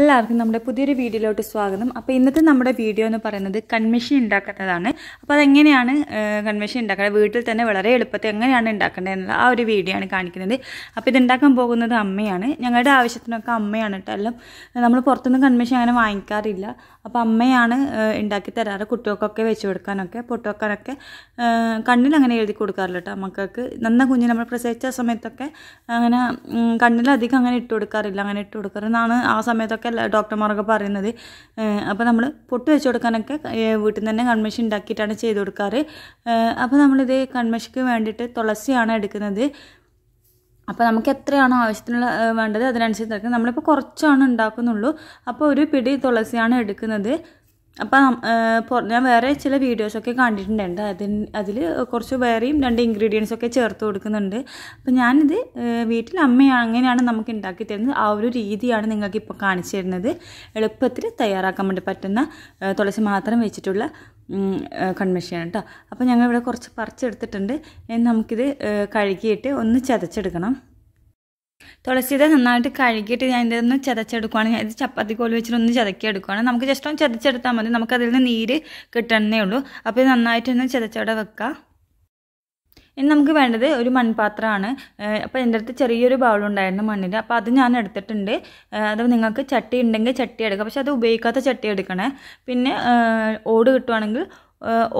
എല്ലാവർക്കും നമ്മുടെ പുതിയൊരു വീഡിയോയിലോട്ട് സ്വാഗതം അപ്പോൾ ഇന്നത്തെ നമ്മുടെ വീഡിയോ എന്ന് പറയുന്നത് കൺമിഷി ഉണ്ടാക്കുന്നതാണ് അപ്പോൾ അതെങ്ങനെയാണ് കൺമിഷി ഉണ്ടാക്കുന്നത് വീട്ടിൽ തന്നെ വളരെ എളുപ്പത്തിൽ എങ്ങനെയാണ് ഉണ്ടാക്കേണ്ടത് എന്നുള്ള ആ ഒരു വീഡിയോ ആണ് കാണിക്കുന്നത് അപ്പോൾ ഇതുണ്ടാക്കാൻ പോകുന്നത് അമ്മയാണ് ഞങ്ങളുടെ ആവശ്യത്തിനൊക്കെ അമ്മയാണ് കേട്ടോ എല്ലാം നമ്മൾ പുറത്തുനിന്ന് കൺമിഷി അങ്ങനെ വാങ്ങിക്കാറില്ല അപ്പോൾ അമ്മയാണ് ഉണ്ടാക്കി തരാറ് കുട്ടികൾക്കൊക്കെ വെച്ച് കൊടുക്കാനൊക്കെ പൊട്ടുവെക്കാനൊക്കെ കണ്ണിൽ അങ്ങനെ എഴുതി കൊടുക്കാറില്ല കേട്ടോ മക്കൾക്ക് നന്ന കുഞ്ഞ് നമ്മൾ പ്രസവിച്ച സമയത്തൊക്കെ അങ്ങനെ കണ്ണിലധികം അങ്ങനെ ഇട്ട് കൊടുക്കാറില്ല അങ്ങനെ ഇട്ട് കൊടുക്കാറ് ആ സമയത്തൊക്കെ എന്നൊക്കെ ഡോക്ടർമാരൊക്കെ പറയുന്നത് അപ്പോൾ നമ്മൾ പൊട്ട് വെച്ച് കൊടുക്കാനൊക്കെ വീട്ടിൽ നിന്ന് തന്നെ കൺമഷി ഉണ്ടാക്കിയിട്ടാണ് ചെയ്ത് കൊടുക്കാറ് അപ്പോൾ നമ്മളിത് കൺമഷിക്ക് വേണ്ടിയിട്ട് തുളസിയാണ് എടുക്കുന്നത് അപ്പോൾ നമുക്ക് എത്രയാണോ ആവശ്യത്തിനുള്ള വേണ്ടത് അതിനനുസരിച്ച് നമ്മളിപ്പോൾ കുറച്ചാണ് ഉണ്ടാക്കുന്നുള്ളൂ അപ്പോൾ ഒരു പിടി തുളസിയാണ് എടുക്കുന്നത് അപ്പം ഞാൻ വേറെ ചില വീഡിയോസൊക്കെ കണ്ടിട്ടുണ്ടായിരുന്നു അതിന് അതിൽ കുറച്ച് വേറെയും രണ്ട് ഇൻഗ്രീഡിയൻസ് ഒക്കെ ചേർത്ത് കൊടുക്കുന്നുണ്ട് അപ്പം ഞാനിത് വീട്ടിൽ അമ്മയാണ് അങ്ങനെയാണ് നമുക്ക് ഉണ്ടാക്കി തരുന്നത് ആ ഒരു രീതിയാണ് നിങ്ങൾക്ക് ഇപ്പോൾ കാണിച്ചു തരുന്നത് എളുപ്പത്തിൽ തയ്യാറാക്കാൻ വേണ്ടി പറ്റുന്ന തുളസി മാത്രം വെച്ചിട്ടുള്ള കൺമിഷയാണ് കേട്ടോ അപ്പോൾ ഇവിടെ കുറച്ച് പറിച്ചെടുത്തിട്ടുണ്ട് നമുക്കിത് കഴുകിയിട്ട് ഒന്ന് ചതച്ചെടുക്കണം തുളസിയുടെ നന്നായിട്ട് കഴുകിയിട്ട് ഞാൻ ഇതിൽ നിന്ന് ചതച്ചെടുക്കുവാണ് ഞാൻ ഇത് ചപ്പാത്തി കോല് വെച്ചിട്ടൊന്ന് ചതക്കിയെടുക്കുവാണ് നമുക്ക് ജസ്റ്റ് ഒന്ന് ചതച്ചെടുത്താൽ മതി നമുക്ക് അതിൽ നിന്ന് നീര് കിട്ടണേ ഉള്ളൂ അപ്പോൾ ഇത് നന്നായിട്ടൊന്ന് ചതച്ചവിടെ വെക്കുക ഇനി നമുക്ക് വേണ്ടത് ഒരു മൺപാത്രമാണ് അപ്പോൾ എൻ്റെ അടുത്ത് ചെറിയൊരു ബൗളുണ്ടായിരുന്നു മണ്ണിൽ അപ്പോൾ അത് ഞാൻ എടുത്തിട്ടുണ്ട് അത് നിങ്ങൾക്ക് ചട്ടി ഉണ്ടെങ്കിൽ ചട്ടി എടുക്കുക പക്ഷെ അത് ഉപയോഗിക്കാത്ത ചട്ടി എടുക്കണേ പിന്നെ ഓട് കിട്ടുവാണെങ്കിൽ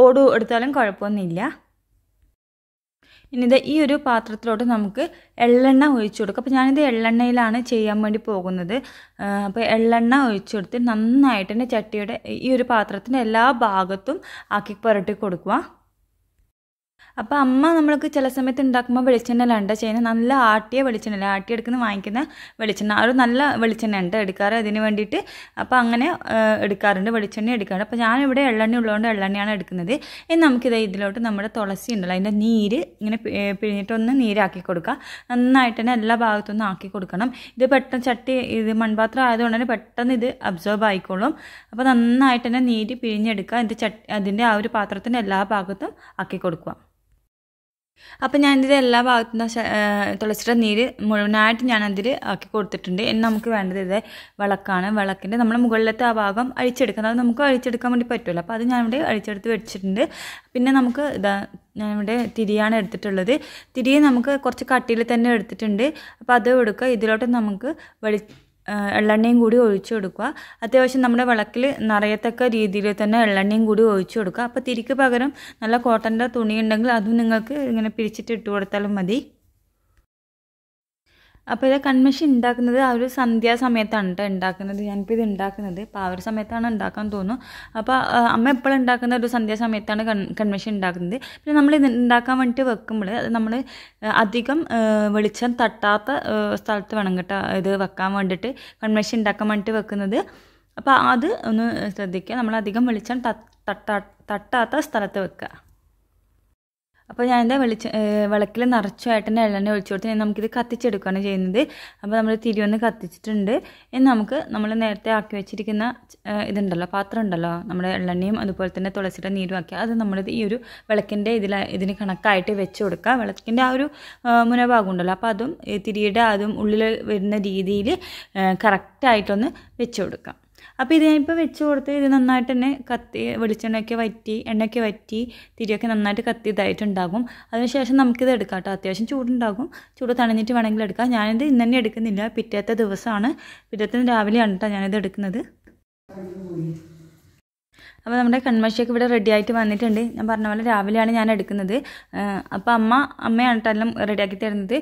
ഓട് എടുത്താലും കുഴപ്പമൊന്നുമില്ല ഇനിത് ഈ ഒരു പാത്രത്തിലോട്ട് നമുക്ക് എള്ളെണ്ണ ഒഴിച്ചു കൊടുക്കാം അപ്പോൾ ഞാനിത് എള്ളെണ്ണയിലാണ് ചെയ്യാൻ വേണ്ടി പോകുന്നത് അപ്പോൾ എള്ളെണ്ണ ഒഴിച്ചു കൊടുത്ത് നന്നായിട്ട് തന്നെ ചട്ടിയുടെ ഈ ഒരു പാത്രത്തിൻ്റെ എല്ലാ ഭാഗത്തും ആക്കി പുരട്ടി കൊടുക്കുക അപ്പോൾ അമ്മ നമ്മൾക്ക് ചില സമയത്ത് ഉണ്ടാക്കുമ്പോൾ ഉണ്ട് ചെയ്യുന്നത് നല്ല ആട്ടിയ വെളിച്ചെണ്ണ എടുക്കുന്ന വാങ്ങിക്കുന്ന വെളിച്ചെണ്ണ ഒരു നല്ല വെളിച്ചെണ്ണ ഉണ്ട് എടുക്കാറ് അതിന് വേണ്ടിയിട്ട് അപ്പോൾ അങ്ങനെ എടുക്കാറുണ്ട് വെളിച്ചെണ്ണ എടുക്കാറുണ്ട് അപ്പോൾ ഞാനിവിടെ എള്ളെണ്ണ ഉള്ളതുകൊണ്ട് എള്ളെണ്ണയാണ് എടുക്കുന്നത് ഇനി നമുക്കിത് ഇതിലോട്ട് നമ്മുടെ തുളസി ഉണ്ടല്ലോ അതിൻ്റെ നീര് ഇങ്ങനെ പിഴിഞ്ഞിട്ടൊന്ന് നീരാക്കി കൊടുക്കുക നന്നായിട്ട് തന്നെ എല്ലാ ഭാഗത്തുനിന്നും ആക്കി കൊടുക്കണം ഇത് പെട്ടെന്ന് ചട്ടി ഇത് മൺപാത്രം ആയതുകൊണ്ട് തന്നെ പെട്ടെന്ന് ഇത് അബ്സോർബ് ആയിക്കോളും അപ്പോൾ നന്നായിട്ട് തന്നെ നീര് പിഴിഞ്ഞെടുക്കുക അതിൻ്റെ ചട്ടി അതിൻ്റെ ആ ഒരു പാത്രത്തിൻ്റെ എല്ലാ ഭാഗത്തും ആക്കി കൊടുക്കുക അപ്പോൾ ഞാനിതിൻ്റെ എല്ലാ നിന്ന് തുളസിയുടെ നീര് മുഴുവനായിട്ട് അതിൽ ആക്കി കൊടുത്തിട്ടുണ്ട് ഇനി നമുക്ക് വേണ്ടത് ഇതേ വിളക്കാണ് വിളക്കിൻ്റെ നമ്മൾ മുകളിലത്തെ ആ ഭാഗം അഴിച്ചെടുക്കുന്നത് അത് നമുക്ക് അഴിച്ചെടുക്കാൻ വേണ്ടി പറ്റുമല്ലോ അപ്പോൾ അത് ഞാനിവിടെ അഴിച്ചെടുത്ത് വെച്ചിട്ടുണ്ട് പിന്നെ നമുക്ക് ഇതാ ഞാനിവിടെ തിരിയാണ് എടുത്തിട്ടുള്ളത് തിരിയെ നമുക്ക് കുറച്ച് കട്ടിയിൽ തന്നെ എടുത്തിട്ടുണ്ട് അപ്പോൾ അത് എടുക്കുക ഇതിലോട്ട് നമുക്ക് വെളി എള്ളെണ്ണയും കൂടി ഒഴിച്ചു കൊടുക്കുക അത്യാവശ്യം നമ്മുടെ വിളക്കിൽ നിറയത്തക്ക രീതിയിൽ തന്നെ എള്ളെണ്ണയും കൂടി ഒഴിച്ചു കൊടുക്കുക അപ്പോൾ തിരിക്ക് പകരം നല്ല കോട്ടൻ്റെ തുണി ഉണ്ടെങ്കിൽ അതും നിങ്ങൾക്ക് ഇങ്ങനെ പിരിച്ചിട്ട് ഇട്ട് കൊടുത്താലും മതി അപ്പോൾ ഇത് കൺമഷി ഉണ്ടാക്കുന്നത് ആ ഒരു സന്ധ്യാസമയത്താണ് കേട്ടോ ഉണ്ടാക്കുന്നത് ഞാനിപ്പോൾ ഇത് ഉണ്ടാക്കുന്നത് ഇപ്പോൾ ആ ഒരു സമയത്താണ് ഉണ്ടാക്കാൻ തോന്നുന്നു അപ്പോൾ അമ്മ എപ്പോഴും ഉണ്ടാക്കുന്ന ഒരു സന്ധ്യാസമയത്താണ് കൺ കൺമഷി ഉണ്ടാക്കുന്നത് പിന്നെ നമ്മൾ ഇത് ഉണ്ടാക്കാൻ വേണ്ടിയിട്ട് വെക്കുമ്പോൾ അത് നമ്മൾ അധികം വെളിച്ചം തട്ടാത്ത സ്ഥലത്ത് വേണം കേട്ടോ ഇത് വെക്കാൻ വേണ്ടിയിട്ട് കൺമഷി ഉണ്ടാക്കാൻ വേണ്ടിയിട്ട് വെക്കുന്നത് അപ്പോൾ അത് ഒന്ന് ശ്രദ്ധിക്കുക നമ്മൾ അധികം വെളിച്ചം തട്ടാത്ത സ്ഥലത്ത് വെക്കുക അപ്പോൾ ഞാൻ എൻ്റെ വെളിച്ച വിളക്കിൽ തന്നെ എല്ലാം ഒഴിച്ചു കൊടുത്ത് നമുക്കിത് കത്തിച്ചെടുക്കുകയാണ് ചെയ്യുന്നത് അപ്പോൾ നമ്മൾ തിരിയൊന്ന് കത്തിച്ചിട്ടുണ്ട് ഇനി നമുക്ക് നമ്മൾ നേരത്തെ ആക്കി വെച്ചിരിക്കുന്ന ഇതുണ്ടല്ലോ പാത്രം ഉണ്ടല്ലോ നമ്മുടെ എള്ളെണ്ണയും അതുപോലെ തന്നെ തുളസിയുടെ നീരും ആക്കി അത് നമ്മൾ ഈ ഒരു വിളക്കിൻ്റെ ഇതിൽ ഇതിന് കണക്കായിട്ട് വെച്ച് കൊടുക്കുക വിളക്കിൻ്റെ ആ ഒരു മുനഭാഗം ഉണ്ടല്ലോ അപ്പോൾ അതും തിരിയുടെ അതും ഉള്ളിൽ വരുന്ന രീതിയിൽ കറക്റ്റായിട്ടൊന്ന് വെച്ച് കൊടുക്കാം അപ്പോൾ ഇത് ഞാനിപ്പോൾ വെച്ച് കൊടുത്ത് ഇത് നന്നായിട്ട് തന്നെ കത്തി വെളിച്ചെണ്ണയൊക്കെ വറ്റി എണ്ണയൊക്കെ വറ്റി തിരിയൊക്കെ നന്നായിട്ട് കത്തി ഇതായിട്ടുണ്ടാകും അതിനുശേഷം നമുക്കിത് എടുക്കാം കേട്ടോ അത്യാവശ്യം ചൂടുണ്ടാകും ചൂട് തണിഞ്ഞിട്ട് വേണമെങ്കിൽ എടുക്കാം ഞാനിത് ഇന്ന് തന്നെ എടുക്കുന്നില്ല പിറ്റേത്തെ ദിവസമാണ് പിറ്റേത്തെ രാവിലെയാണ് കേട്ടോ ഞാനിത് എടുക്കുന്നത് അപ്പോൾ നമ്മുടെ കൺമശിയൊക്കെ ഇവിടെ റെഡി ആയിട്ട് വന്നിട്ടുണ്ട് ഞാൻ പറഞ്ഞ പോലെ രാവിലെയാണ് ഞാൻ എടുക്കുന്നത് അപ്പോൾ അമ്മ അമ്മയാണ് എല്ലാം റെഡിയാക്കി തരുന്നത്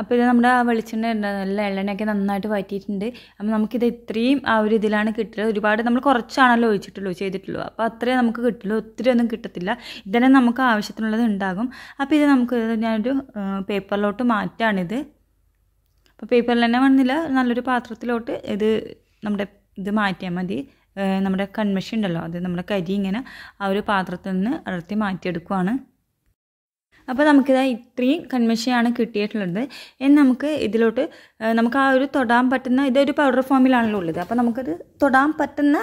അപ്പോൾ ഇത് നമ്മുടെ ആ വെളിച്ചെണ്ണ നല്ല എള്ളെണ്ണയൊക്കെ നന്നായിട്ട് വറ്റിയിട്ടുണ്ട് അപ്പോൾ നമുക്കിത് ഇത്രയും ആ ഒരു ഇതിലാണ് കിട്ടുക ഒരുപാട് നമ്മൾ കുറച്ചാണല്ലോ ഒഴിച്ചിട്ടുള്ളൂ ചെയ്തിട്ടുള്ളൂ അപ്പോൾ അത്രയും നമുക്ക് കിട്ടുള്ളൂ ഒത്തിരി ഒന്നും കിട്ടത്തില്ല ഇതന്നെ നമുക്ക് ആവശ്യത്തിനുള്ളത് ഉണ്ടാകും അപ്പോൾ ഇത് നമുക്ക് ഞാനൊരു പേപ്പറിലോട്ട് മാറ്റാണിത് അപ്പോൾ പേപ്പറിൽ തന്നെ വന്നില്ല നല്ലൊരു പാത്രത്തിലോട്ട് ഇത് നമ്മുടെ ഇത് മാറ്റിയാൽ മതി നമ്മുടെ കൺമഷി ഉണ്ടല്ലോ അത് നമ്മുടെ കരി ഇങ്ങനെ ആ ഒരു പാത്രത്തിൽ നിന്ന് അടർത്തി മാറ്റിയെടുക്കുവാണ് അപ്പോൾ നമുക്കിത് ഇത്രയും കൺമഷയാണ് കിട്ടിയിട്ടുള്ളത് ഇനി നമുക്ക് ഇതിലോട്ട് നമുക്ക് ആ ഒരു തൊടാൻ പറ്റുന്ന ഇതൊരു പൗഡർ ഫോമിലാണല്ലോ ഉള്ളത് അപ്പോൾ നമുക്കത് തൊടാൻ പറ്റുന്ന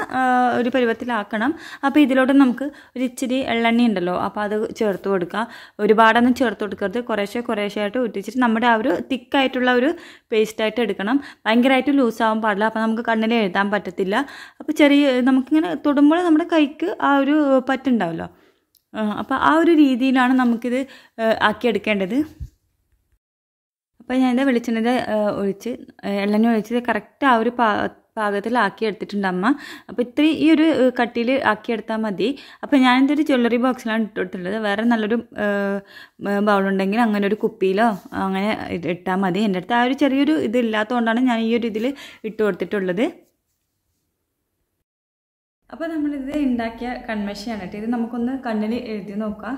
ഒരു പരുവത്തിലാക്കണം അപ്പോൾ ഇതിലോട്ട് നമുക്ക് ഒരു ഇച്ചിരി എള്ളെണ്ണ ഉണ്ടല്ലോ അപ്പോൾ അത് ചേർത്ത് കൊടുക്കുക ഒരുപാടൊന്നും ചേർത്ത് കൊടുക്കരുത് കുറേശ്ശെ കുറേശ്ശെ ആയിട്ട് ഉറ്റിച്ചിട്ട് നമ്മുടെ ആ ഒരു തിക്കായിട്ടുള്ള ഒരു പേസ്റ്റായിട്ട് എടുക്കണം ഭയങ്കരമായിട്ട് ലൂസാവാൻ പാടില്ല അപ്പോൾ നമുക്ക് കണ്ണിൽ എഴുതാൻ പറ്റത്തില്ല അപ്പോൾ ചെറിയ നമുക്കിങ്ങനെ തൊടുമ്പോൾ നമ്മുടെ കൈക്ക് ആ ഒരു പറ്റുണ്ടാവുമല്ലോ അപ്പോൾ ആ ഒരു രീതിയിലാണ് നമുക്കിത് ആക്കിയെടുക്കേണ്ടത് അപ്പോൾ ഞാൻ ഞാനിത് വെളിച്ചെണ്ണ ഒഴിച്ച് എള്ളെണ്ണ ഒഴിച്ച് കറക്റ്റ് ആ ഒരു പാ പാകത്തിലാക്കി എടുത്തിട്ടുണ്ട് അമ്മ അപ്പോൾ ഇത്രയും ഈ ഒരു കട്ടിയിൽ ആക്കിയെടുത്താൽ മതി അപ്പോൾ ഞാനിൻ്റെ ഒരു ജ്വല്ലറി ബോക്സിലാണ് ഇട്ടിട്ടുള്ളത് വേറെ നല്ലൊരു ബൗളുണ്ടെങ്കിൽ അങ്ങനെ ഒരു കുപ്പിയിലോ അങ്ങനെ ഇട്ടാൽ മതി എൻ്റെ അടുത്ത് ആ ഒരു ചെറിയൊരു ഇതില്ലാത്തതുകൊണ്ടാണ് ഞാൻ ഈ ഒരു ഇതിൽ ഇട്ട് കൊടുത്തിട്ടുള്ളത് അപ്പോൾ നമ്മളിത് ഉണ്ടാക്കിയ കൺമഷിയാണ് കേട്ടോ ഇത് നമുക്കൊന്ന് കണ്ണിൽ എഴുതി നോക്കാം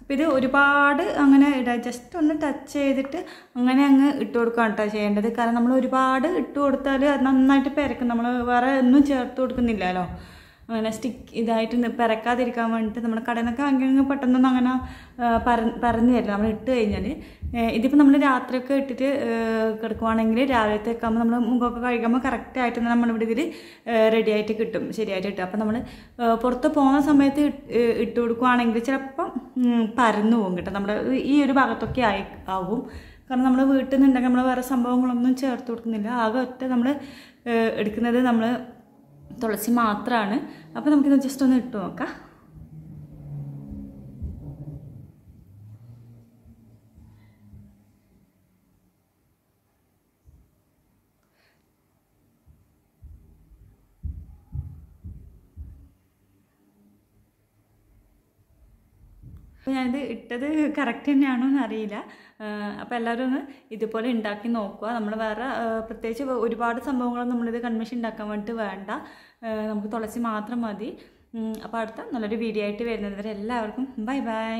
അപ്പോൾ ഇത് ഒരുപാട് അങ്ങനെ ഇട ജസ്റ്റ് ഒന്ന് ടച്ച് ചെയ്തിട്ട് അങ്ങനെ അങ്ങ് ഇട്ട് കൊടുക്കുകയാണ് കേട്ടോ ചെയ്യേണ്ടത് കാരണം നമ്മൾ ഒരുപാട് ഇട്ട് കൊടുത്താൽ അത് നന്നായിട്ട് പെരക്കും നമ്മൾ വേറെ ഒന്നും ചേർത്ത് കൊടുക്കുന്നില്ലല്ലോ അങ്ങനെ സ്റ്റിക്ക് ഇതായിട്ട് പിറക്കാതിരിക്കാൻ വേണ്ടിയിട്ട് നമ്മുടെ കടയിൽ അങ്ങനെ പെട്ടെന്നൊന്നും അങ്ങനെ പറഞ്ഞു തരില്ല നമ്മൾ ഇട്ട് കഴിഞ്ഞാൽ ഇതിപ്പോൾ നമ്മൾ രാത്രിയൊക്കെ ഇട്ടിട്ട് കിടക്കുവാണെങ്കിൽ രാവിലത്തേക്ക് ആകുമ്പോൾ നമ്മൾ മുഖമൊക്കെ കഴിക്കുമ്പോൾ കറക്റ്റായിട്ട് തന്നെ ഇവിടെ ഇതിൽ റെഡി ആയിട്ട് കിട്ടും ശരിയായിട്ട് കിട്ടും അപ്പോൾ നമ്മൾ പുറത്ത് പോകുന്ന സമയത്ത് ഇട്ട് കൊടുക്കുവാണെങ്കിൽ ചിലപ്പം പരന്നു പോകും കിട്ടും നമ്മുടെ ഈ ഒരു ഭാഗത്തൊക്കെ ആയി ആവും കാരണം നമ്മൾ വീട്ടിൽ നിന്നുണ്ടെങ്കിൽ നമ്മൾ വേറെ സംഭവങ്ങളൊന്നും ചേർത്ത് കൊടുക്കുന്നില്ല ആകെ ഒറ്റ നമ്മൾ എടുക്കുന്നത് നമ്മൾ തുളസി മാത്രമാണ് അപ്പോൾ നമുക്കിത് ജസ്റ്റ് ഒന്ന് ഇട്ട് നോക്കാം അപ്പോൾ ഞാനിത് ഇട്ടത് കറക്റ്റ് തന്നെയാണോ എന്ന് അറിയില്ല അപ്പോൾ എല്ലാവരും ഒന്ന് ഇതുപോലെ ഉണ്ടാക്കി നോക്കുക നമ്മൾ വേറെ പ്രത്യേകിച്ച് ഒരുപാട് സംഭവങ്ങളും നമ്മളിത് കൺമിഷൻ ഉണ്ടാക്കാൻ വേണ്ടിയിട്ട് വേണ്ട നമുക്ക് തുളസി മാത്രം മതി അപ്പോൾ അടുത്ത നല്ലൊരു വീഡിയോ ആയിട്ട് വരുന്നത് വരെ എല്ലാവർക്കും ബൈ ബൈ